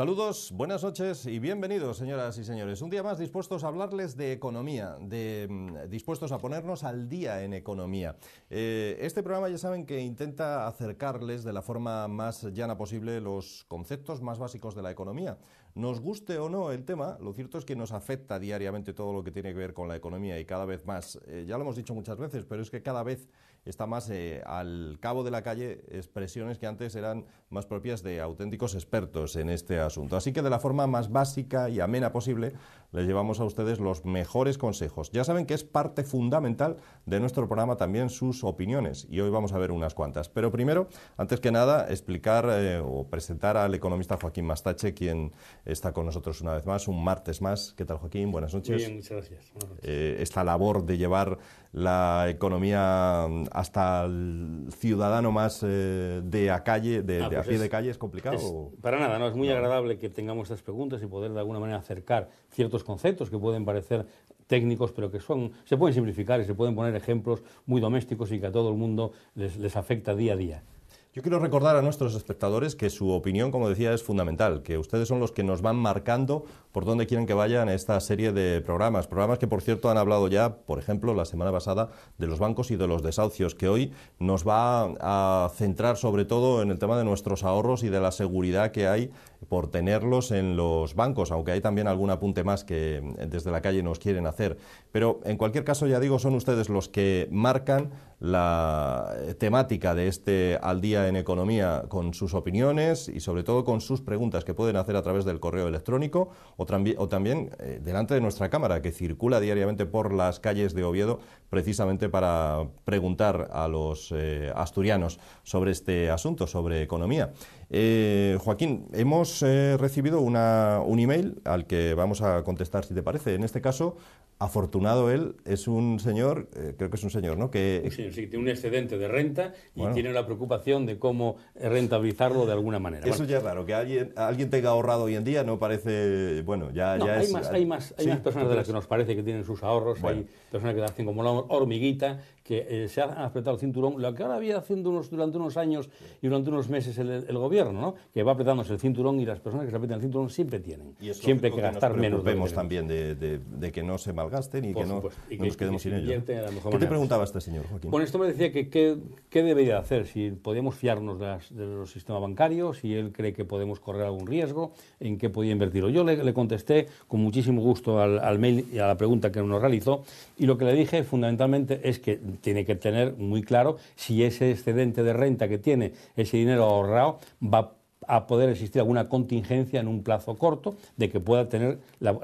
Saludos, buenas noches y bienvenidos, señoras y señores. Un día más dispuestos a hablarles de economía, de, mm, dispuestos a ponernos al día en economía. Eh, este programa ya saben que intenta acercarles de la forma más llana posible los conceptos más básicos de la economía. Nos guste o no el tema, lo cierto es que nos afecta diariamente todo lo que tiene que ver con la economía y cada vez más. Eh, ya lo hemos dicho muchas veces, pero es que cada vez está más eh, al cabo de la calle, expresiones que antes eran más propias de auténticos expertos en este asunto. Así que de la forma más básica y amena posible, les llevamos a ustedes los mejores consejos. Ya saben que es parte fundamental de nuestro programa también sus opiniones, y hoy vamos a ver unas cuantas. Pero primero, antes que nada, explicar eh, o presentar al economista Joaquín Mastache, quien está con nosotros una vez más, un martes más. ¿Qué tal, Joaquín? Buenas noches. Muy bien, muchas gracias. Eh, esta labor de llevar la economía hasta el ciudadano más eh, de a calle, de, ah, pues pie de calle, es complicado. para nada, no es muy agradable que tengamos estas preguntas y poder de alguna manera acercar ciertos conceptos que pueden parecer técnicos, pero que son se pueden simplificar y se pueden poner ejemplos muy domésticos y que a todo el mundo les, les afecta día a día. Yo quiero recordar a nuestros espectadores que su opinión, como decía, es fundamental, que ustedes son los que nos van marcando por dónde quieren que vayan esta serie de programas. Programas que, por cierto, han hablado ya, por ejemplo, la semana pasada de los bancos y de los desahucios, que hoy nos va a centrar sobre todo en el tema de nuestros ahorros y de la seguridad que hay por tenerlos en los bancos, aunque hay también algún apunte más que desde la calle nos quieren hacer. Pero, en cualquier caso, ya digo, son ustedes los que marcan la eh, temática de este Al día en Economía con sus opiniones y sobre todo con sus preguntas que pueden hacer a través del correo electrónico o, o también eh, delante de nuestra cámara que circula diariamente por las calles de Oviedo precisamente para preguntar a los eh, asturianos sobre este asunto, sobre economía. Joaquín, hemos recibido una, un email al que vamos a contestar si te parece. En este caso, afortunado él, es un señor, eh, creo que es un señor, ¿no? Que sí, que tiene un excedente de renta y tiene la preocupación de cómo rentabilizarlo de alguna manera. Eso ya es raro, que alguien, alguien tenga ahorrado hoy en día no parece, bueno, ya, hay es... Más, hay más, hay personas de las que nos parece que tienen sus ahorros, hay personas que hacen como la hormiguita que eh, se ha apretado el cinturón, lo que ahora había haciendo unos, durante unos años y durante unos meses el, gobierno, que va apretándose el cinturón y las personas que se apretan el cinturón siempre tienen, y siempre que, gastar menos. Vemos también de, que no se malgasten y que no, nos quedemos sin ello. ¿Qué te preguntaba este señor, Joaquín? Bueno, esto me decía que qué debería hacer, si podemos fiarnos de, de, los sistemas bancarios, si él cree que podemos correr algún riesgo, en qué podía invertirlo. Yo le, contesté con muchísimo gusto al, mail y a la pregunta que nos realizó y lo que le dije fundamentalmente es que tiene que tener muy claro si ese excedente de renta que tiene, ese dinero ahorrado, va a poder existir alguna contingencia en un plazo corto de que pueda tener la,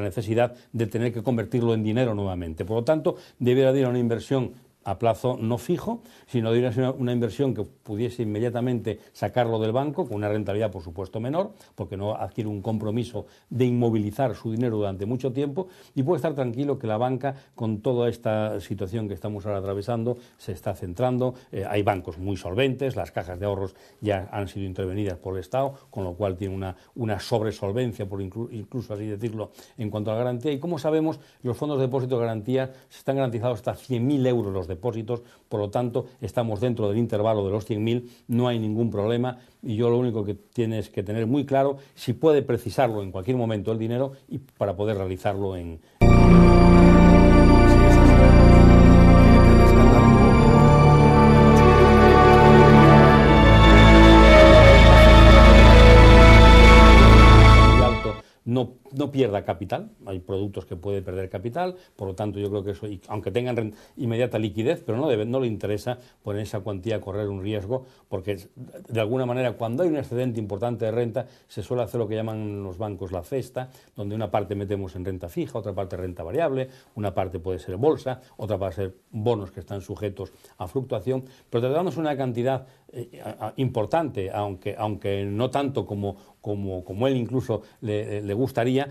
necesidad de tener que convertirlo en dinero nuevamente. Por lo tanto, debiera haber a una inversión a plazo no fijo, sino de una, inversión que pudiese inmediatamente sacarlo del banco, con una rentabilidad por supuesto menor, porque no adquiere un compromiso de inmovilizar su dinero durante mucho tiempo, y puede estar tranquilo que la banca, con toda esta situación que estamos ahora atravesando, se está centrando. Eh, hay bancos muy solventes, las cajas de ahorros ya han sido intervenidas por el Estado, con lo cual tiene una, una sobresolvencia, por incluso así decirlo, en cuanto a la garantía. Y como sabemos, los fondos de depósito de garantía están garantizados hasta 100.000 euros los depósitos depósitos, por lo tanto estamos dentro del intervalo de los 100.000, no hay ningún problema y yo lo único que tienes que tener muy claro si puede precisarlo en cualquier momento el dinero y para poder realizarlo en no pierda capital, hay productos que puede perder capital, por lo tanto yo creo que eso, aunque tengan inmediata liquidez, pero no, le interesa poner esa cuantía a correr un riesgo, porque de alguna manera cuando hay un excedente importante de renta, se suele hacer lo que llaman los bancos la cesta, donde una parte metemos en renta fija, otra parte renta variable, una parte puede ser bolsa, otra puede ser bonos que están sujetos a fluctuación, pero tratamos una cantidad eh, importante, aunque, aunque no tanto como, como, como él incluso le, eh, gustaría,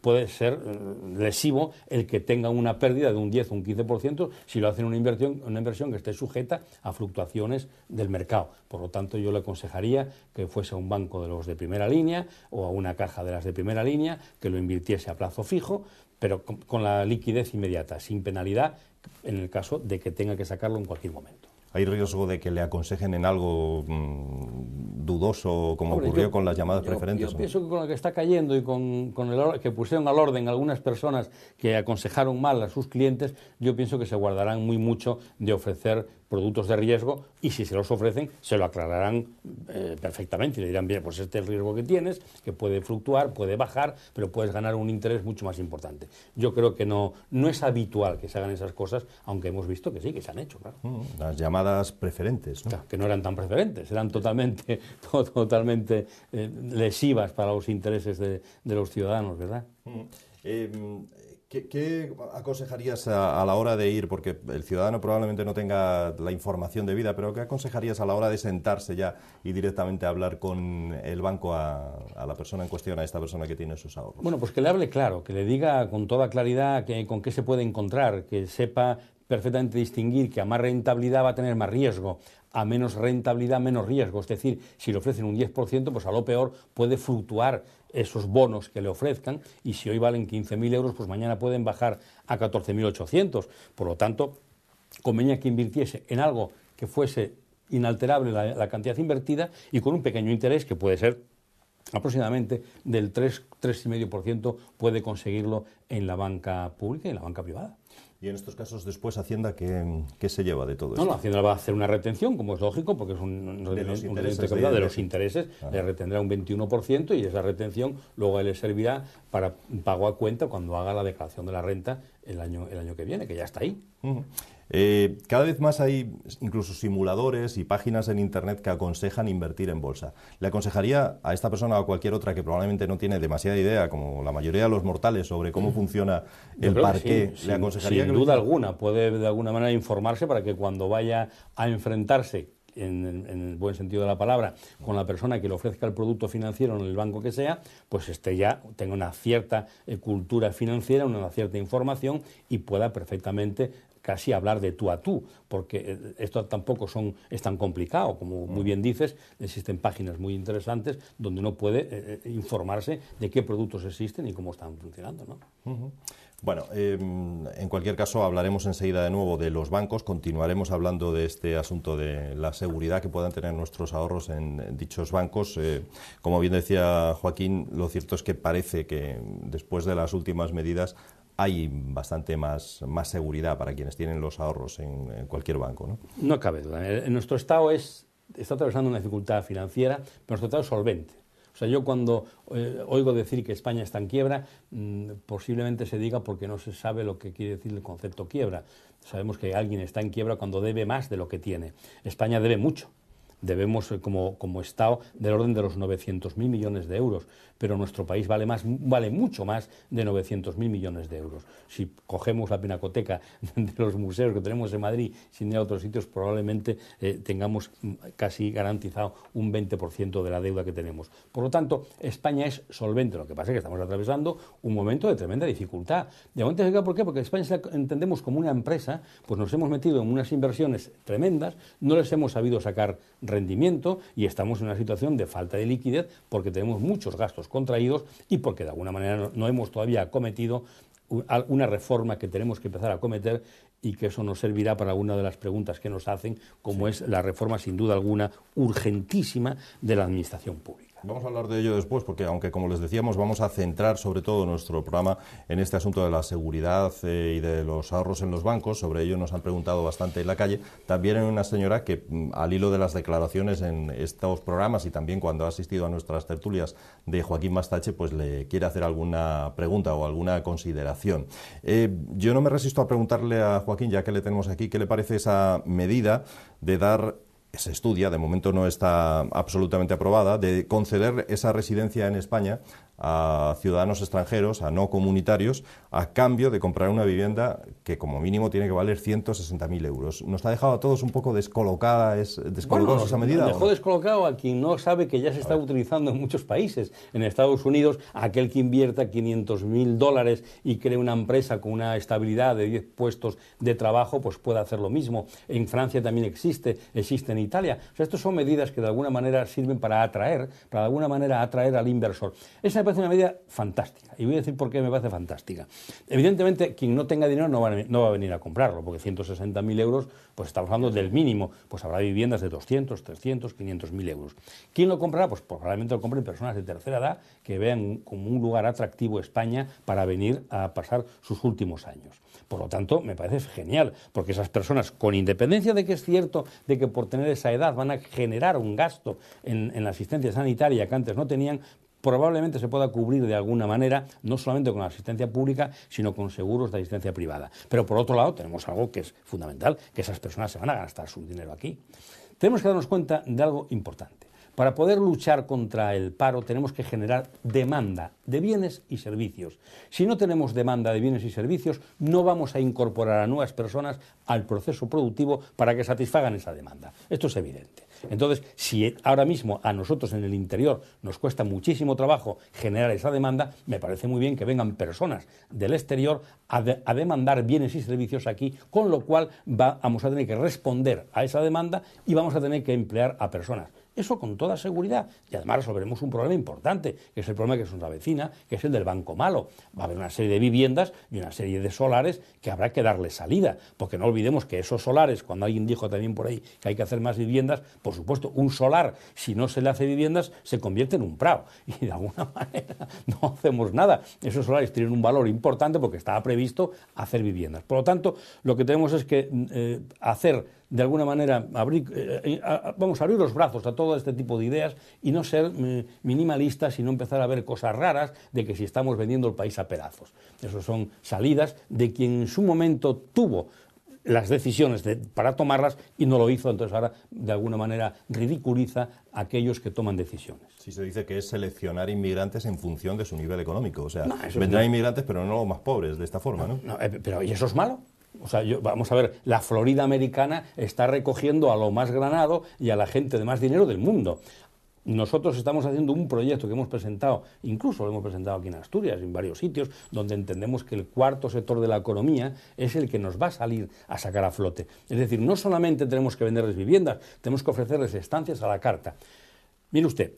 puede ser eh, lesivo el que tenga una pérdida de un 10 o un 15% si lo hacen una inversión, una inversión que esté sujeta a fluctuaciones del mercado. Por lo tanto, yo le aconsejaría que fuese a un banco de los de primera línea o a una caja de las de primera línea, que lo invirtiese a plazo fijo, pero con la liquidez inmediata, sin penalidad en el caso de que tenga que sacarlo en cualquier momento. ¿Hay riesgo de que le aconsejen en algo mm, dudoso, como ocurrió con las llamadas preferentes? Yo pienso que con lo que está cayendo y con, con el que pusieron al orden algunas personas que aconsejaron mal a sus clientes, yo pienso que se guardarán muy mucho de ofrecer productos de riesgo y si se los ofrecen se lo aclararán eh, perfectamente y le dirán, bien, pues este es el riesgo que tienes, que puede fluctuar, puede bajar, pero puedes ganar un interés mucho más importante. Yo creo que no, no es habitual que se hagan esas cosas, aunque hemos visto que sí, que se han hecho, mm, las llamadas preferentes. ¿no? que no eran tan preferentes, eran totalmente, totalmente eh, lesivas para los intereses de, los ciudadanos, ¿verdad? Mm, em, ¿Qué, aconsejarías a, la hora de ir? Porque el ciudadano probablemente no tenga la información debida, pero ¿qué aconsejarías a la hora de sentarse ya y directamente hablar con el banco a, la persona en cuestión, a esta persona que tiene sus ahorros? Bueno, pues que le hable claro, que le diga con toda claridad que, con qué se puede encontrar, que sepa perfectamente distinguir que a más rentabilidad va a tener más riesgo, a menos rentabilidad, menos riesgo. Es decir, si le ofrecen un 10%, pues a lo peor puede fluctuar esos bonos que le ofrezcan y si hoy valen 15.000 euros, pues mañana pueden bajar a 14.800. Por lo tanto, convenía que invirtiese en algo que fuese inalterable la, cantidad invertida y con un pequeño interés que puede ser aproximadamente del 3, 3,5% puede conseguirlo en la banca pública y en la banca privada. Y en estos casos, después, Hacienda, ¿qué, se lleva de todo esto? No, Hacienda va a hacer una retención, como es lógico, porque es un, de los intereses, de, los intereses, ah. le retendrá un 21% y esa retención luego le servirá para pago a cuenta cuando haga la declaración de la renta el año, el año que viene, que ya está ahí. Eh, cada vez más hay incluso simuladores y páginas en Internet que aconsejan invertir en bolsa. Le aconsejaría a esta persona o a cualquier otra que probablemente no tiene demasiada idea, como la mayoría de los mortales, sobre cómo mm. funciona el parqué. le aconsejaría sin, duda alguna, puede de alguna manera informarse para que cuando vaya a enfrentarse en, el buen sentido de la palabra, con la persona que le ofrezca el producto financiero en el banco que sea, pues este ya tenga una cierta eh, cultura financiera, una cierta información y pueda perfectamente casi hablar de tú a tú, porque eh, esto tampoco son, es tan complicado, como muy bien dices, existen páginas muy interesantes donde uno puede eh, eh, informarse de qué productos existen y cómo están funcionando. ¿no? Bueno, em, en cualquier caso hablaremos enseguida de nuevo de los bancos, continuaremos hablando de este asunto de la seguridad que puedan tener nuestros ahorros en, dichos bancos. como bien decía Joaquín, lo cierto es que parece que después de las últimas medidas hay bastante más, seguridad para quienes tienen los ahorros en, cualquier banco. ¿no? no cabe duda. Eh, nuestro Estado es, está atravesando una dificultad financiera, pero nuestro Estado es solvente. O sea, yo cuando eh, oigo decir que España está en quiebra, mm, posiblemente se diga porque no se sabe lo que quiere decir el concepto quiebra. Sabemos que alguien está en quiebra cuando debe más de lo que tiene. España debe mucho, debemos eh, como, como Estado del orden de los 900.000 millones de euros pero nuestro país vale, más, vale mucho más de 900.000 millones de euros. Si cogemos la pinacoteca de los museos que tenemos en Madrid sin ir otros sitios, probablemente eh, tengamos mm, casi garantizado un 20% de la deuda que tenemos. Por lo tanto, España es solvente. Lo que pasa es que estamos atravesando un momento de tremenda dificultad. De momento, ¿por qué? Porque España entendemos como una empresa, pues nos hemos metido en unas inversiones tremendas, no les hemos sabido sacar rendimiento y estamos en una situación de falta de liquidez porque tenemos muchos gastos contraídos y porque de alguna manera no, hemos todavía cometido una reforma que tenemos que empezar a cometer y que eso nos servirá para alguna de las preguntas que nos hacen, como es la reforma sin duda alguna urgentísima de la administración pública. Vamos a hablar de ello después, porque aunque como les decíamos, vamos a centrar sobre todo nuestro programa en este asunto de la seguridad eh, y de los ahorros en los bancos. Sobre ello nos han preguntado bastante en la calle. También hay una señora que, mm, al hilo de las declaraciones en estos programas y también cuando ha asistido a nuestras tertulias de Joaquín Mastache, pues le quiere hacer alguna pregunta o alguna consideración. Eh, yo no me resisto a preguntarle a Joaquín, ya que le tenemos aquí, qué le parece esa medida de dar se estudia, de momento no está absolutamente aprobada, de conceder esa residencia en España a ciudadanos extranjeros, a no comunitarios, a cambio de comprar una vivienda que como mínimo tiene que valer 160.000 euros. Nos ha dejado a todos un poco descolocada es, descolocados esa medida. dejó descolocado a quien no sabe que ya se está utilizando en muchos países. En Estados Unidos, aquel que invierta 500.000 dólares y cree una empresa con una estabilidad de 10 puestos de trabajo, pues puede hacer lo mismo. En Francia también existe, existe en Italia. O sea, estas son medidas que de alguna manera sirven para atraer, para de alguna manera atraer al inversor. Esa ...me parece una medida fantástica. Y voy a decir por qué me parece fantástica. Evidentemente, quien no tenga dinero no va, a, venir a comprarlo, porque 160.000 euros, pues estamos hablando del mínimo. Pues habrá viviendas de 200, 300, 500.000 euros. ¿Quién lo comprará? Pues probablemente lo compren personas de tercera edad que vean como un lugar atractivo España para venir a pasar sus últimos años. Por lo tanto, me parece genial, porque esas personas, con independencia de que es cierto de que por tener esa edad van a generar un gasto en, en la asistencia sanitaria que antes no tenían, probablemente se pueda cubrir de alguna manera, no solamente con la asistencia pública, sino con seguros de asistencia privada. Pero por otro lado, tenemos algo que es fundamental, que esas personas se van a gastar su dinero aquí. Tenemos que darnos cuenta de algo importante. Para poder luchar contra el paro tenemos que generar demanda de bienes y servicios. Si no tenemos demanda de bienes y servicios, no vamos a incorporar a nuevas personas al proceso productivo para que satisfagan esa demanda. Esto es evidente. Entonces, si e- ahora mismo a nosotros en el interior nos cuesta muchísimo trabajo generar esa demanda, me parece muy bien que vengan personas del exterior a, demandar bienes y servicios aquí, con lo cual vamos a tener que responder a esa demanda y vamos a tener que emplear a personas eso con toda seguridad. Y además resolveremos un problema importante, que es el problema que es una vecina, que es el del banco malo. Va a haber una serie de viviendas y una serie de solares que habrá que darle salida. Porque no olvidemos que esos solares, cuando alguien dijo también por ahí que hay que hacer más viviendas, por supuesto, un solar, si no se le hace viviendas, se convierte en un prado. Y de alguna manera no hacemos nada. Esos solares tienen un valor importante porque estaba previsto hacer viviendas. Por lo tanto, lo que tenemos es que mm, eh, hacer de alguna manera, eh, eh, vamos a, abrir los brazos a todo este tipo de ideas y no ser mm, minimalistas y no empezar a ver cosas raras de que si estamos vendiendo el país a pedazos. Esas son salidas de quien en su momento tuvo las decisiones para tomarlas y no lo hizo, entonces ahora de alguna manera ridiculiza a aquellos que toman decisiones. Si se dice que es seleccionar inmigrantes en función de su nivel económico, o sea, vendrán inmigrantes pero no los más pobres de esta forma, ¿no? Eh, pero ¿y eso es malo? vamos a ver, la Florida americana está recogiendo a lo más granado y a la gente de más dinero del mundo. Nosotros estamos haciendo un proyecto que hemos presentado, incluso lo hemos presentado aquí en Asturias, en varios sitios, donde entendemos que el cuarto sector de la economía es el que nos va a salir a sacar a flote. Es decir, no solamente tenemos que venderles viviendas, tenemos que ofrecerles estancias a la carta. Mire usted,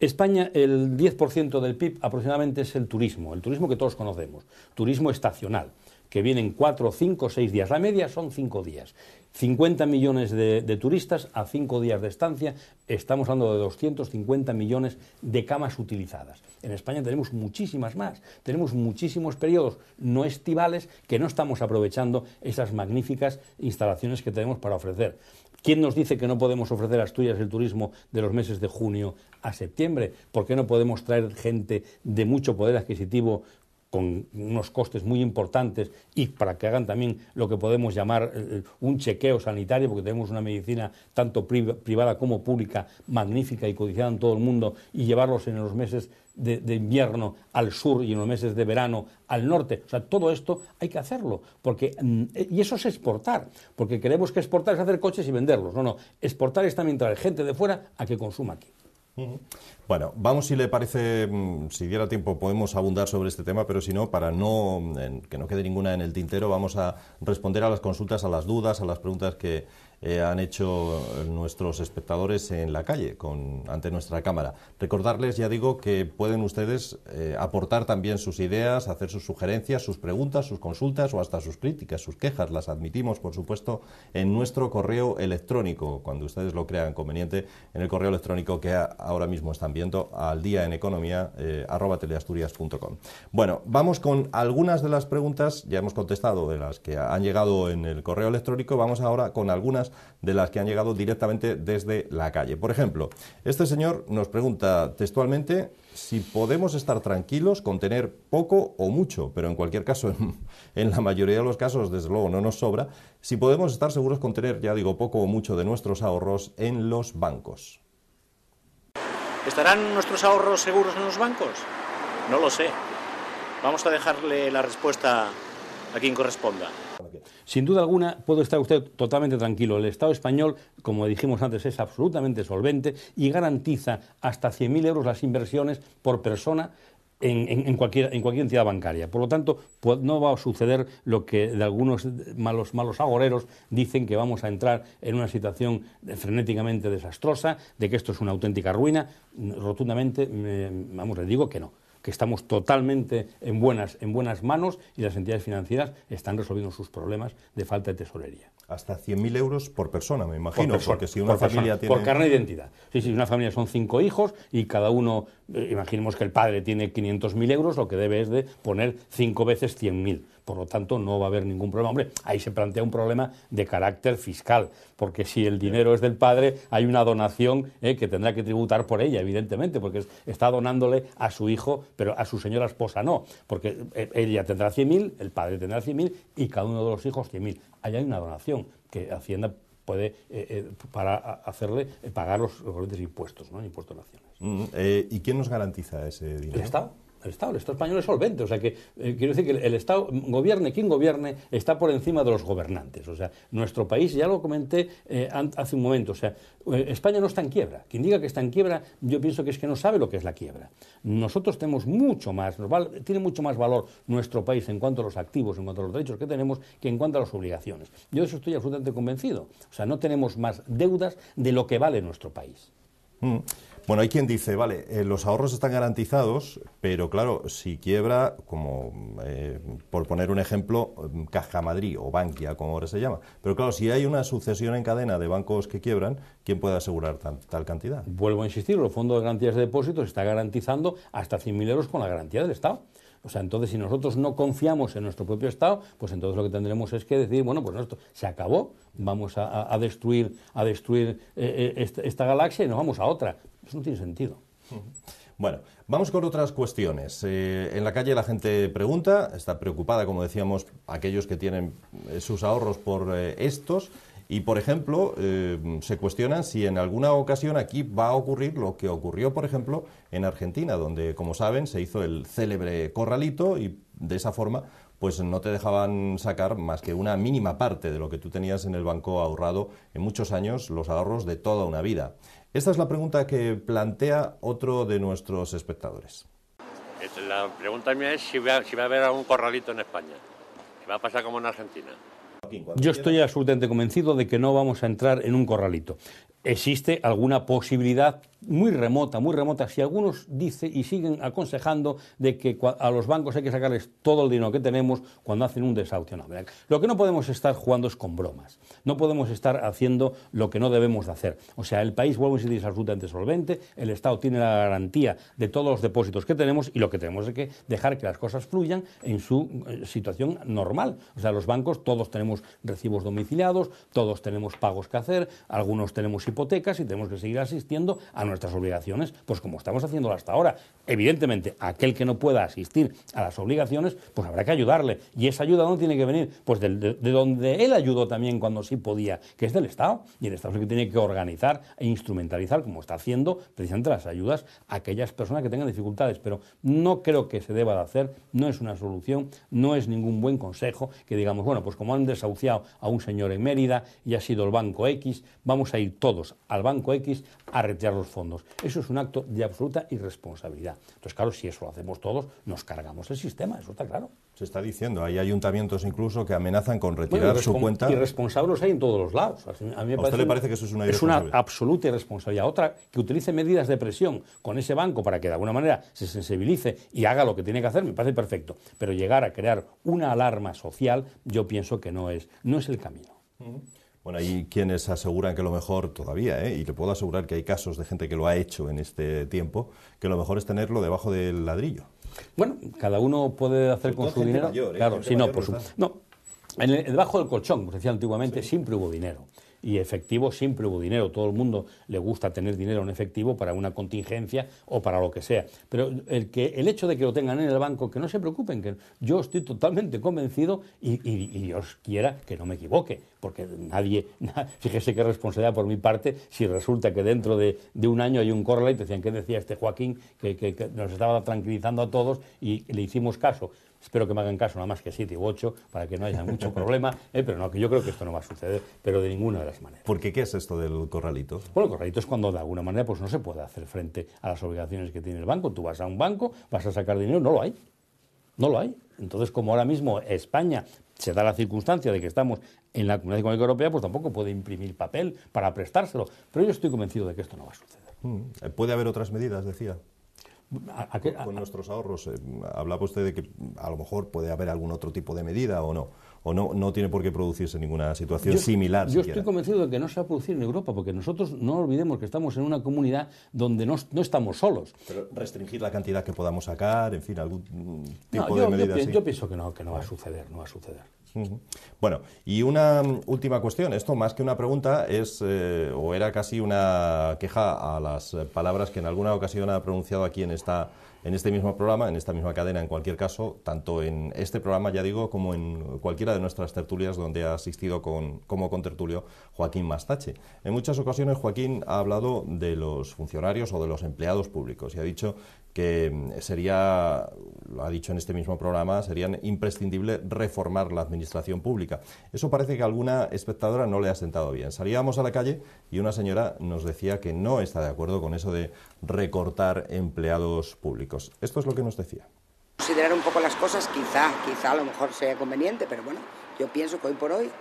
España, el 10% del PIB aproximadamente es el turismo, el turismo que todos conocemos, turismo estacional que vienen cuatro, cinco, seis días. La media son cinco días. 50 millones de, turistas a cinco días de estancia. Estamos hablando de 250 millones de camas utilizadas. En España tenemos muchísimas más. Tenemos muchísimos periodos no estivales que no estamos aprovechando esas magníficas instalaciones que tenemos para ofrecer. ¿Quién nos dice que no podemos ofrecer a Asturias el turismo de los meses de junio a septiembre? ¿Por qué no podemos traer gente de mucho poder adquisitivo con unos costes muy importantes y para que hagan también lo que podemos llamar eh, eh, un chequeo sanitario, porque tenemos una medicina tanto privada como pública magnífica y codiciada en todo el mundo, y llevarlos en los meses de, invierno al sur y en los meses de verano al norte. O sea, todo esto hay que hacerlo, porque mm, eh, y eso es exportar, porque queremos que exportar es hacer coches y venderlos. No, no, exportar es también traer gente de fuera a que consuma aquí. Bueno, vamos si le parece, mm, si diera tiempo podemos abundar sobre este tema, pero si no, para no mm, que no quede ninguna en el tintero, vamos a responder a las consultas, a las dudas, a las preguntas que, eh, han hecho eh, nuestros espectadores en la calle, con, ante nuestra cámara. Recordarles, ya digo, que pueden ustedes eh, aportar también sus ideas, hacer sus sugerencias, sus preguntas, sus consultas o hasta sus críticas, sus quejas. Las admitimos, por supuesto, en nuestro correo electrónico, cuando ustedes lo crean conveniente, en el correo electrónico que ahora mismo están viendo, al día en economía, teleasturias.com. Bueno, vamos con algunas de las preguntas, ya hemos contestado de las que han llegado en el correo electrónico, vamos ahora con algunas de las que han llegado directamente desde la calle. Por ejemplo, este señor nos pregunta textualmente si podemos estar tranquilos con tener poco o mucho, pero en cualquier caso, en, la mayoría de los casos, desde luego, no nos sobra, si podemos estar seguros con tener, ya digo, poco o mucho de nuestros ahorros en los bancos. ¿Estarán nuestros ahorros seguros en los bancos? No lo sé. Vamos a dejarle la respuesta a quien corresponda. Sin duda alguna, puede estar usted totalmente tranquilo. El Estado español, como dijimos antes, es absolutamente solvente y garantiza hasta 100.000 euros las inversiones por persona en, cualquier, entidad bancaria. Por lo tanto, pues, no va a suceder lo que algunos malos, malos agoreros dicen que vamos a entrar en una situación frenéticamente desastrosa, de que esto es una auténtica ruina. Rotundamente, vamos, les digo que no que estamos totalmente en buenas, en buenas manos y las entidades financieras están resolviendo sus problemas de falta de tesorería. Hasta mil euros por persona, me imagino, porque si una familia tiene... Por carne de identidad. Sí, sí, una familia son cinco hijos y cada uno, eh, imaginemos que el padre tiene mil euros, lo que debe es de poner cinco veces 100.000. Por lo tanto, no va a haber ningún problema. Hombre, ahí se plantea un problema de carácter fiscal, porque si el dinero es del padre, hay una donación eh, que tendrá que tributar por ella, evidentemente, porque está donándole a su hijo, pero a su señora esposa no, porque eh, ella tendrá 100.000, el padre tendrá 100.000 y cada uno de los hijos 100.000. Ahí hay una donación que Hacienda puede eh, para hacerle pagar los, impuestos, ¿no? impuestos nacionales. Mm, ¿Y quién nos garantiza ese dinero? El Estado, el Estado español es solvente, o sea que eh, quiero decir que el, Estado, gobierne quien gobierne, está por encima de los gobernantes. O sea, nuestro país, ya lo comenté eh, hace un momento, o sea, eh, España no está en quiebra. Quien diga que está en quiebra, yo pienso que es que no sabe lo que es la quiebra. Nosotros tenemos mucho más, tiene mucho más valor nuestro país en cuanto a los activos, en cuanto a los derechos que tenemos, que en cuanto a las obligaciones. Yo de eso estoy absolutamente convencido. O sea, no tenemos más deudas de lo que vale nuestro país. Mm. Bueno, hay quien dice, vale, eh, los ahorros están garantizados, pero claro, si quiebra, como eh, por poner un ejemplo, mm, Caja Madrid o Bankia, como ahora se llama. Pero claro, si hay una sucesión en cadena de bancos que quiebran, ¿quién puede asegurar tal, cantidad? Vuelvo a insistir, los fondos de garantías de depósitos está garantizando hasta 100.000 euros con la garantía del Estado. O sea, entonces si nosotros no confiamos en nuestro propio Estado, pues entonces lo que tendremos es que decir, bueno, pues esto se acabó, vamos a, destruir, a destruir eh, esta, esta, galaxia y nos vamos a otra. Eso no tiene sentido. Bueno, vamos con otras cuestiones. Eh, en la calle la gente pregunta, está preocupada, como decíamos, aquellos que tienen eh, sus ahorros por eh, estos. Y, por ejemplo, se cuestionan si en alguna ocasión aquí va a ocurrir lo que ocurrió, por ejemplo, en Argentina, donde, como saben, se hizo el célebre corralito y de esa forma pues no te dejaban sacar más que una mínima parte de lo que tú tenías en el banco ahorrado en muchos años, los ahorros de toda una vida. Esta es la pregunta que plantea otro de nuestros espectadores. La pregunta mía es si va, a haber algún corralito en España. Si va a pasar como en Argentina. Yo estoy absolutamente convencido de que no vamos a entrar en un corralito existe alguna posibilidad muy remota, muy remota, si algunos dicen y siguen aconsejando de que a los bancos hay que sacarles todo el dinero que tenemos cuando hacen un desahucio. lo que no podemos estar jugando es con bromas, no podemos estar haciendo lo que no debemos de hacer. O sea, el país vuelve a ser absolutamente solvente, el Estado tiene la garantía de todos los depósitos que tenemos y lo que tenemos es que dejar que las cosas fluyan en su eh, situación normal. O sea, los bancos todos tenemos recibos domiciliados, todos tenemos pagos que hacer, algunos tenemos hipotecas, hipotecas y tenemos que seguir asistiendo a nuestras obligaciones, pues como estamos haciendo hasta ahora. Evidentemente, aquel que no pueda asistir a las obligaciones, pues habrá que ayudarle. ¿Y esa ayuda dónde tiene que venir? Pues de, donde él ayudó también cuando sí podía, que es del Estado. Y el Estado es el que tiene que organizar e instrumentalizar, como está haciendo precisamente las ayudas, a aquellas personas que tengan dificultades. Pero no creo que se deba de hacer, no es una solución, no es ningún buen consejo que digamos, bueno, pues como han desahuciado a un señor en Mérida y ha sido el Banco X, vamos a ir todos al banco X a retirar los fondos. Eso es un acto de absoluta irresponsabilidad. Entonces, claro, si eso lo hacemos todos, nos cargamos el sistema, eso está claro. Se está diciendo, hay ayuntamientos incluso que amenazan con retirar su cuenta. Irresponsables hay en todos los lados. A, usted le parece que eso es una irresponsabilidad? Es una absoluta irresponsabilidad. Otra, que utilice medidas de presión con ese banco para que de alguna manera se sensibilice y haga lo que tiene que hacer, me parece perfecto. Pero llegar a crear una alarma social, yo pienso que no es, no es el camino. Bueno, hay quienes aseguran que lo mejor todavía, ¿eh? y le puedo asegurar que hay casos de gente que lo ha hecho en este tiempo, que lo mejor es tenerlo debajo del ladrillo. Bueno, cada uno puede hacer con su dinero. ¿eh? Claro, si no, por su... No, debajo del colchón, como se decía antiguamente, siempre hubo dinero y efectivo siempre hubo dinero. Todo el mundo le gusta tener dinero en efectivo para una contingencia o para lo que sea. Pero el, que, el hecho de que lo tengan en el banco, que no se preocupen, que yo estoy totalmente convencido y, Dios quiera que no me equivoque, porque nadie, fíjese qué responsabilidad por mi parte, si resulta que dentro de, un año hay un te decían que decía este Joaquín, que nos estaba tranquilizando a todos y le hicimos caso. Espero que me hagan caso nada más que siete u ocho para que no haya mucho problema, eh, pero no, que yo creo que esto no va a suceder, pero de ninguna de las maneras. ¿Por qué qué es esto del corralito? Bueno, el corralito es cuando de alguna manera pues no se puede hacer frente a las obligaciones que tiene el banco. Tú vas a un banco, vas a sacar dinero, no lo hay. No lo hay. Entonces, como ahora mismo España se da la circunstancia de que estamos en la Comunidad Económica Europea, pues tampoco puede imprimir papel para prestárselo. Pero yo estoy convencido de que esto no va a suceder. Mm, eh, ¿Puede haber otras medidas, decía? con nuestros ahorros, eh, hablaba usted de que a lo mejor puede haber algún otro tipo de medida o no, o no, no tiene por qué producirse ninguna situación similar. Yo estoy convencido de que no se va a producir en Europa, porque nosotros no olvidemos que estamos en una comunidad donde no, estamos solos. Pero restringir la cantidad que podamos sacar, en fin, algún tipo de medida. Yo, yo pienso que no, que no va a suceder, no va a suceder. Bueno, y una mm, última cuestión. Esto más que una pregunta es, eh, o era casi una queja a las eh, palabras que en alguna ocasión ha pronunciado aquí en, esta, en este mismo programa, en esta misma cadena, en cualquier caso, tanto en este programa, ya digo, como en cualquiera de nuestras tertulias donde ha asistido con, como contertulio Joaquín Mastache. En muchas ocasiones Joaquín ha hablado de los funcionarios o de los empleados públicos y ha dicho que mm, sería, lo ha dicho en este mismo programa, sería imprescindible reformar la administración pública. Eso parece que a alguna espectadora no le ha sentado bien. Salíamos a la calle y una señora nos decía que no está de acuerdo con eso de recortar empleados públicos. Esto es lo que nos decía. Considerar un poco las cosas, quizá, quizá a lo mejor sea conveniente, pero bueno, yo pienso que hoy por hoy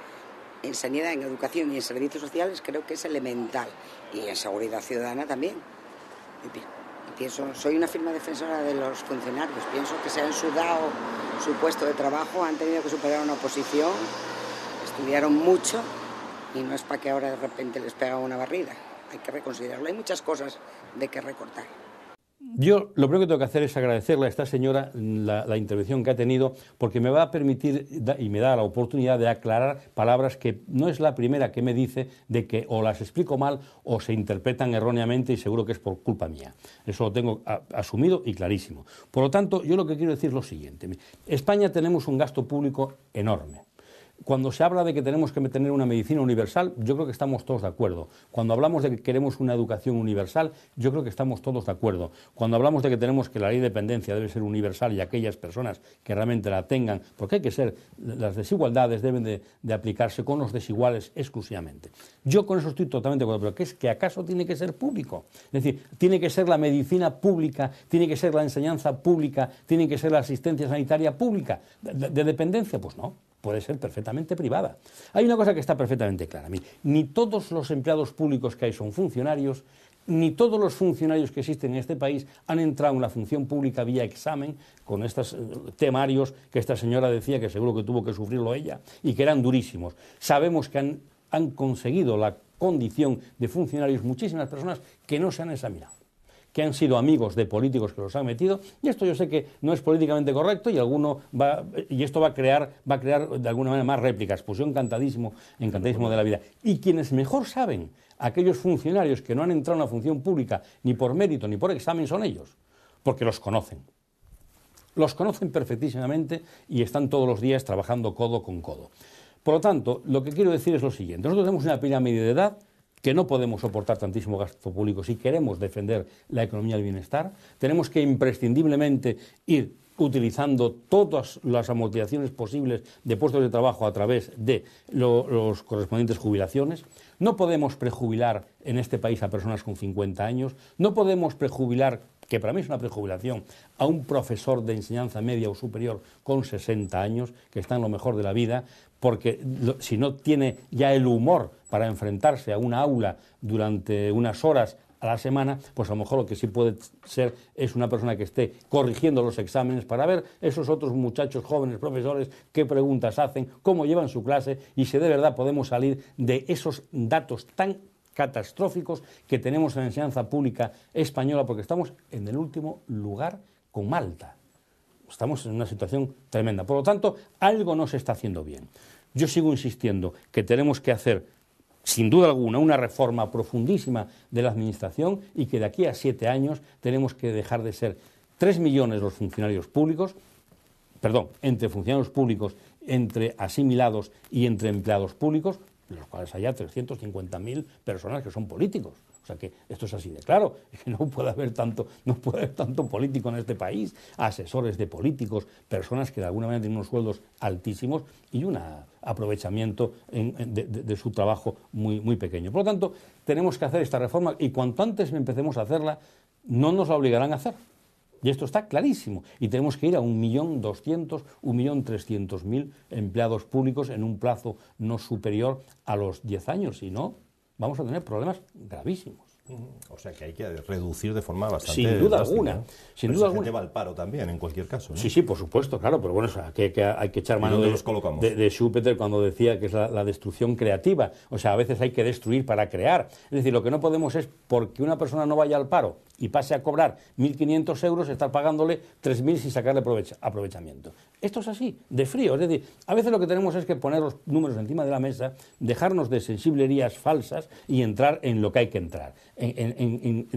en sanidad, en educación y en servicios sociales creo que es elemental y en seguridad ciudadana también soy una firma defensora de los funcionarios, pienso que se han sudado su puesto de trabajo, han tenido que superar una oposición, estudiaron mucho y no es para que ahora de repente les pega una barrida. Hay que reconsiderarlo, hay muchas cosas de que recortar. Yo lo primero que tengo que hacer es agradecerle a esta señora la, intervención que ha tenido, porque me va a permitir y me da la oportunidad de aclarar palabras que no es la primera que me dice de que o las explico mal o se interpretan erróneamente y seguro que es por culpa mía. Eso lo tengo asumido y clarísimo. Por lo tanto, yo lo que quiero decir es lo siguiente. España tenemos un gasto público enorme. Cuando se habla de que tenemos que tener una medicina universal, yo creo que estamos todos de acuerdo. Cuando hablamos de que queremos una educación universal, yo creo que estamos todos de acuerdo. Cuando hablamos de que tenemos que la ley de dependencia debe ser universal y aquellas personas que realmente la tengan, porque hay que ser, las desigualdades deben de, aplicarse con los desiguales exclusivamente. Yo con eso estoy totalmente de acuerdo, pero ¿qué es que acaso tiene que ser público? Es decir, tiene que ser la medicina pública, tiene que ser la enseñanza pública, tiene que ser la asistencia sanitaria pública de dependencia, pues no puede ser perfectamente privada. Hay una cosa que está perfectamente clara. Ni todos los empleados públicos que hay son funcionarios, ni todos los funcionarios que existen en este país han entrado en la función pública vía examen con estos eh, temarios que esta señora decía que seguro que tuvo que sufrirlo ella y que eran durísimos. Sabemos que han, han conseguido la condición de funcionarios muchísimas personas que no se han examinado que han sido amigos de políticos que los han metido. Y esto yo sé que no es políticamente correcto y alguno y esto va a crear, va a crear de alguna manera más réplicas. Pues yo encantadísimo, encantadísimo de la vida. Y quienes mejor saben, aquellos funcionarios que no han entrado en la función pública ni por mérito ni por examen, son ellos, porque los conocen. Los conocen perfectísimamente y están todos los días trabajando codo con codo. Por lo tanto, lo que quiero decir es lo siguiente. Nosotros tenemos una pirámide de edad que no podemos soportar tantísimo gasto público si queremos defender la economía del bienestar. Tenemos que imprescindiblemente ir utilizando todas las amortizaciones posibles de puestos de trabajo a través de las los correspondientes jubilaciones. No podemos prejubilar en este país a personas con 50 años, no podemos prejubilar que para mí es una prejubilación, a un profesor de enseñanza media o superior con 60 años, que está en lo mejor de la vida, porque si no tiene ya el humor para enfrentarse a una aula durante unas horas a la semana, pues a lo mejor lo que sí puede ser es una persona que esté corrigiendo los exámenes para ver esos otros muchachos jóvenes, profesores, qué preguntas hacen, cómo llevan su clase y si de verdad podemos salir de esos datos tan catastróficos que tenemos en la enseñanza pública española, porque estamos en el último lugar con Malta. Estamos en una situación tremenda. Por lo tanto, algo no se está haciendo bien. Yo sigo insistiendo que tenemos que hacer, sin duda alguna, una reforma profundísima de la Administración y que de aquí a siete años tenemos que dejar de ser tres millones los funcionarios públicos, perdón, entre funcionarios públicos, entre asimilados y entre empleados públicos, de los cuales haya 350.000 personas que son políticos. O sea que esto es así de claro, que no puede haber tanto, no puede tanto político en este país, asesores de políticos, personas que de alguna manera tienen unos sueldos altísimos y un aprovechamiento de, su trabajo muy, muy pequeño. Por lo tanto, tenemos que hacer esta reforma y cuanto antes empecemos a hacerla, no nos la obligarán a hacer. Y esto está clarísimo. Y tenemos que ir a 1.200.000, 1.300.000 empleados públicos en un plazo no superior a los 10 años. Si no, vamos a tener problemas gravísimos. O sea que hay que reducir de forma bastante. Sin duda alguna. Sin duda alguna. Gente lleva al paro también, en cualquier caso. Sí, sí, por supuesto, claro, pero bueno, que, hay que echar mano de, los cuando decía que es la, destrucción creativa. O sea, a veces hay que destruir para crear. Es decir, lo que no podemos es porque una persona no vaya al paro y pase a cobrar 1.500 euros, estar pagándole 3.000 sin sacarle aprovechamiento. Esto es así, de frío. Es decir, a veces lo que tenemos es que poner los números encima de la mesa, dejarnos de sensiblerías falsas y entrar en lo que hay que entrar, en,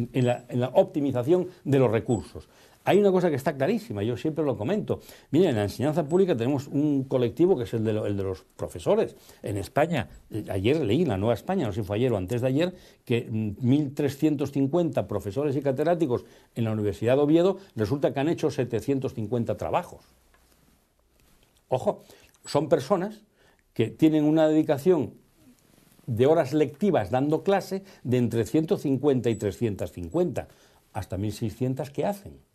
la optimización de los recursos. Hay una cosa que está clarísima, yo siempre lo comento. Miren, en la enseñanza pública tenemos un colectivo que es el de, los profesores. En España, eh, ayer leí la Nueva España, no sé si fue ayer o antes de ayer, que 1.350 mm, profesores y catedráticos en la Universidad de Oviedo resulta que han hecho 750 trabajos. Ojo, son personas que tienen una dedicación de horas lectivas dando clase de entre 150 y 350, hasta 1.600 que hacen.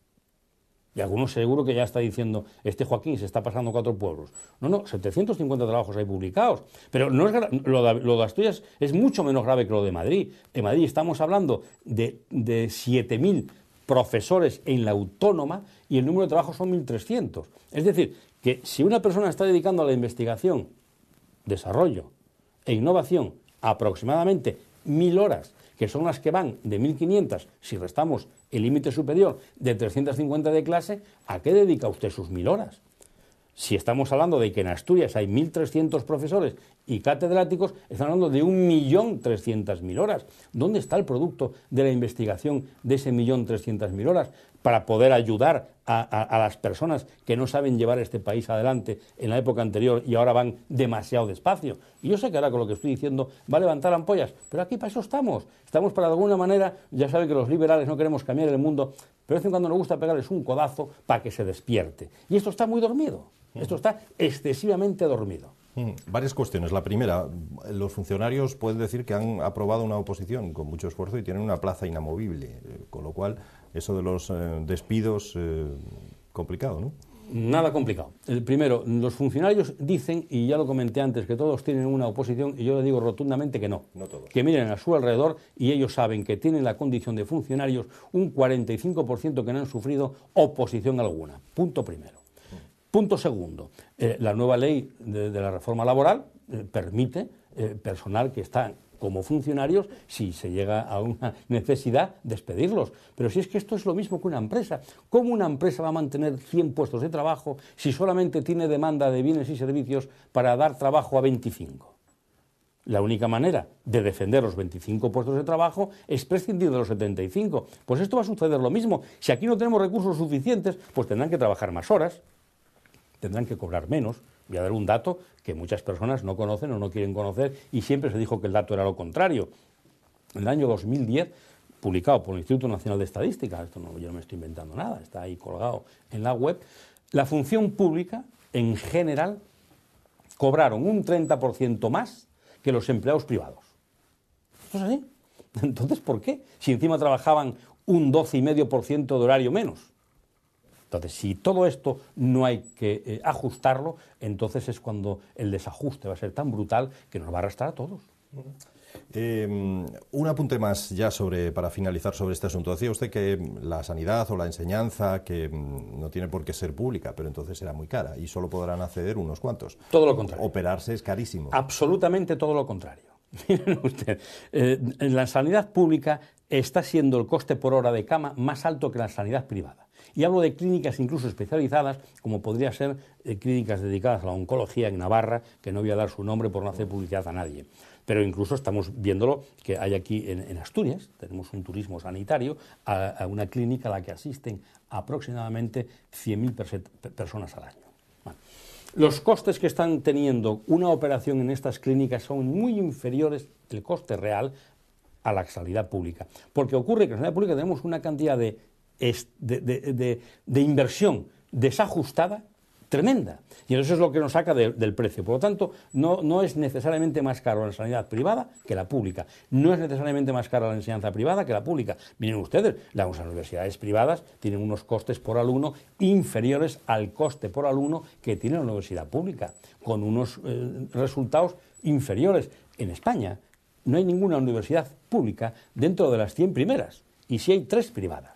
Y algunos seguro que ya está diciendo, este Joaquín se está pasando cuatro pueblos. No, no, 750 trabajos hay publicados. Pero no es lo, de, lo de Asturias es mucho menos grave que lo de Madrid. En Madrid estamos hablando de, de 7.000 profesores en la autónoma y el número de trabajos son 1.300. Es decir, que si una persona está dedicando a la investigación, desarrollo e innovación aproximadamente 1.000 horas que son las que van de 1.500, si restamos el límite superior, de 350 de clase, ¿a qué dedica usted sus 1.000 horas? Si estamos hablando de que en Asturias hay 1.300 profesores y catedráticos, están hablando de un millón 1.300.000 horas. ¿Dónde está el producto de la investigación de ese millón mil horas para poder ayudar a, a, las personas que no saben llevar este país adelante en la época anterior y ahora van demasiado despacio? Y yo sé que ahora con lo que estoy diciendo va a levantar ampollas, pero aquí para eso estamos. Estamos para de alguna manera, ya saben que los liberales no queremos cambiar el mundo, pero de vez en cuando nos gusta pegarles un codazo para que se despierte. Y esto está muy dormido. Esto está excesivamente dormido. Hmm, varias cuestiones. La primera, los funcionarios pueden decir que han aprobado una oposición con mucho esfuerzo y tienen una plaza inamovible, eh, con lo cual eso de los eh, despidos, eh, complicado, ¿no? Nada complicado. El primero, los funcionarios dicen, y ya lo comenté antes, que todos tienen una oposición, y yo le digo rotundamente que no. Que miren a su alrededor y ellos saben que tienen la condición de funcionarios un 45% que no han sufrido oposición alguna. Punto primero. Punto segundo, eh, la nueva ley de, la reforma laboral eh, permite eh, personal que está como funcionarios, si se llega a una necesidad, despedirlos. Pero si es que esto es lo mismo que una empresa. ¿Cómo una empresa va a mantener 100 puestos de trabajo si solamente tiene demanda de bienes y servicios para dar trabajo a 25? La única manera de defender los 25 puestos de trabajo es prescindir de los 75. Pues esto va a suceder lo mismo. Si aquí no tenemos recursos suficientes, pues tendrán que trabajar más horas, tendrán que cobrar menos. Voy a dar un dato que muchas personas no conocen o no quieren conocer y siempre se dijo que el dato era lo contrario. En el año 2010, publicado por el Instituto Nacional de Estadística, esto no, yo no me estoy inventando nada, está ahí colgado en la web, la función pública en general cobraron un 30% más que los empleados privados. es así? Entonces, ¿por qué? Si encima trabajaban un 12,5% de horario menos. Entonces, si todo esto no hay que eh, ajustarlo, entonces es cuando el desajuste va a ser tan brutal que nos va a arrastrar a todos. Em, un apunte más ya sobre, para finalizar sobre este asunto. Decía usted que mm, la sanidad o la enseñanza, que mm, no tiene por qué ser pública, pero entonces será muy cara y solo podrán acceder unos cuantos. Todo lo contrario. Operarse es carísimo. Absolutamente todo lo contrario. Miren usted, eh, la sanidad pública está siendo el coste por hora de cama más alto que la sanidad privada. Y hablo de clínicas incluso especializadas, como podría ser eh, clínicas dedicadas a la oncología en Navarra, que no voy a dar su nombre por no hacer publicidad a nadie. Pero incluso estamos viéndolo que hay aquí en, Asturias, tenemos un turismo sanitario, a, una clínica a la que asisten aproximadamente 100.000 personas al año. Los costes que están teniendo una operación en estas clínicas son muy inferiores, el coste real, a la sanidad pública. Porque ocurre que en la sanidad pública tenemos una cantidad de de, inversión desajustada tremenda. Y eso es lo que nos saca del precio. Por lo tanto, no, es necesariamente más caro la sanidad privada que la pública. No es necesariamente más cara la enseñanza privada que la pública. Miren ustedes, las universidades privadas tienen unos costes por alumno inferiores al coste por alumno que tiene la universidad pública, con unos eh, resultados inferiores. En España no hay ninguna universidad pública dentro de las 100 primeras, y sí hay tres privadas.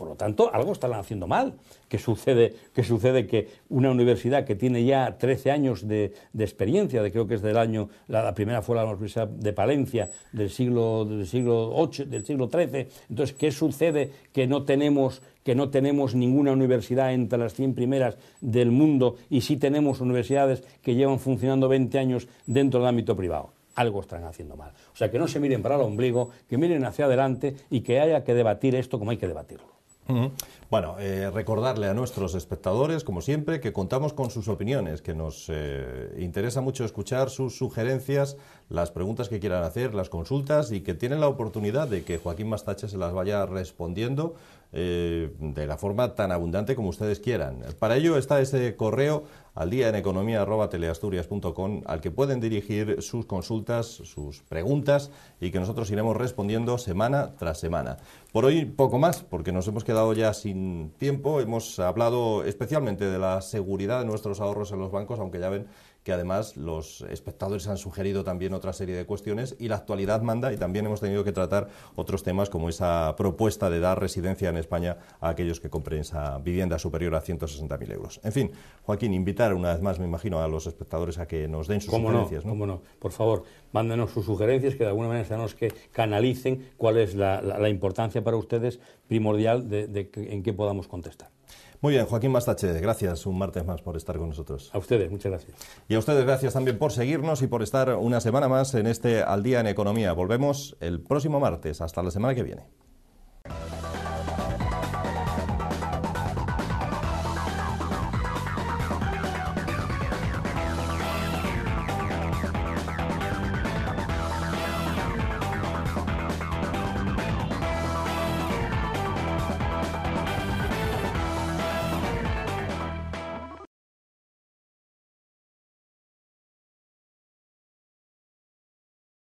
Por lo tanto, algo están haciendo mal. ¿Qué sucede? sucede que una universidad que tiene ya 13 años de, experiencia, de creo que es del año, la, primera fue la Universidad de Palencia del siglo, del siglo del siglo XIII, entonces, ¿qué sucede que no tenemos que no tenemos ninguna universidad entre las 100 primeras del mundo y sí tenemos universidades que llevan funcionando 20 años dentro del ámbito privado. Algo están haciendo mal. O sea, que no se miren para el ombligo, que miren hacia adelante y que haya que debatir esto como hay que debatirlo. Mhm. Bueno, eh, recordarle a nuestros espectadores, como siempre, que contamos con sus opiniones, que nos eh, interesa mucho escuchar sus sugerencias, las preguntas que quieran hacer, las consultas y que tienen la oportunidad de que Joaquín Mastache se las vaya respondiendo eh, de la forma tan abundante como ustedes quieran. Para ello está ese correo al día en economía teleasturias.com al que pueden dirigir sus consultas, sus preguntas y que nosotros iremos respondiendo semana tras semana. Por hoy poco más, porque nos hemos quedado ya sin tiempo hemos hablado especialmente de la seguridad de nuestros ahorros en los bancos, aunque ya ven que además los espectadores han sugerido también otra serie de cuestiones y la actualidad manda y también hemos tenido que tratar otros temas como esa propuesta de dar residencia en España a aquellos que compren esa vivienda superior a 160.000 euros. En fin, Joaquín, invitar una vez más, me imagino, a los espectadores a que nos den sus sugerencias. Por favor, mándenos sus sugerencias que de alguna manera los que canalicen cuál es la, importancia para ustedes primordial en qué podamos contestar. Muy bien, Joaquín Bastache, gracias un martes más por estar con nosotros. A ustedes, muchas gracias. Y a ustedes, gracias también por seguirnos y por estar una semana más en este Al Día en Economía. Volvemos el próximo martes. Hasta la semana que viene.